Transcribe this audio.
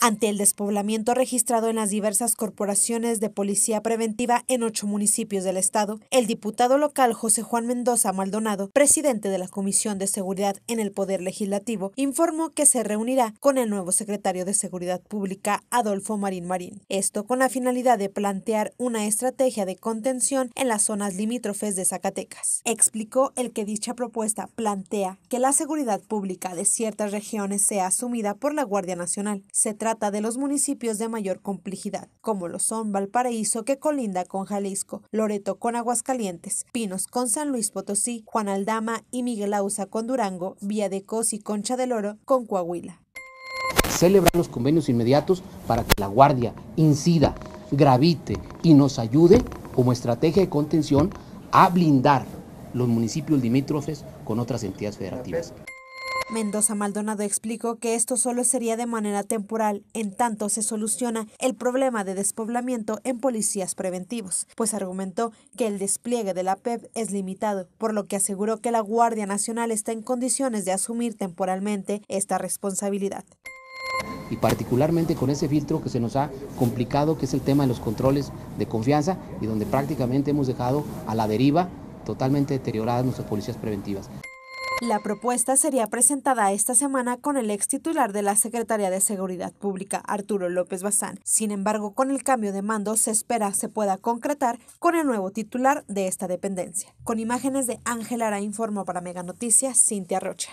ante el despoblamiento registrado en las diversas corporaciones de policía preventiva en ocho municipios del estado, el diputado local José Juan Mendoza Maldonado, presidente de la Comisión de Seguridad en el Poder Legislativo, informó que se reunirá con el nuevo secretario de Seguridad Pública, Adolfo Marín Marín. Esto con la finalidad de plantear una estrategia de contención en las zonas limítrofes de Zacatecas. Explicó el que dicha propuesta plantea que la seguridad pública de ciertas regiones sea asumida por la Guardia Nacional. Se trata de los municipios de mayor complejidad, como lo son Valparaíso, que colinda con Jalisco, Loreto con Aguascalientes, Pinos con San Luis Potosí, Juan Aldama y Miguel Ausa con Durango, Vía de Cos y Concha del Oro con Coahuila. Celebrar los convenios inmediatos para que la Guardia incida, gravite y nos ayude como estrategia de contención a blindar los municipios limítrofes con otras entidades federativas. Mendoza Maldonado explicó que esto solo sería de manera temporal, en tanto se soluciona el problema de despoblamiento en policías preventivos, pues argumentó que el despliegue de la PEP e es limitado, por lo que aseguró que la Guardia Nacional está en condiciones de asumir temporalmente esta responsabilidad y particularmente con ese filtro que se nos ha complicado, que es el tema de los controles de confianza y donde prácticamente hemos dejado a la deriva totalmente deterioradas nuestras policías preventivas. La propuesta sería presentada esta semana con el ex titular de la Secretaría de Seguridad Pública, Arturo López Bazán. Sin embargo, con el cambio de mando se espera se pueda concretar con el nuevo titular de esta dependencia. Con imágenes de Ángel Ara informó para Mega Noticias, Cintia Rocha.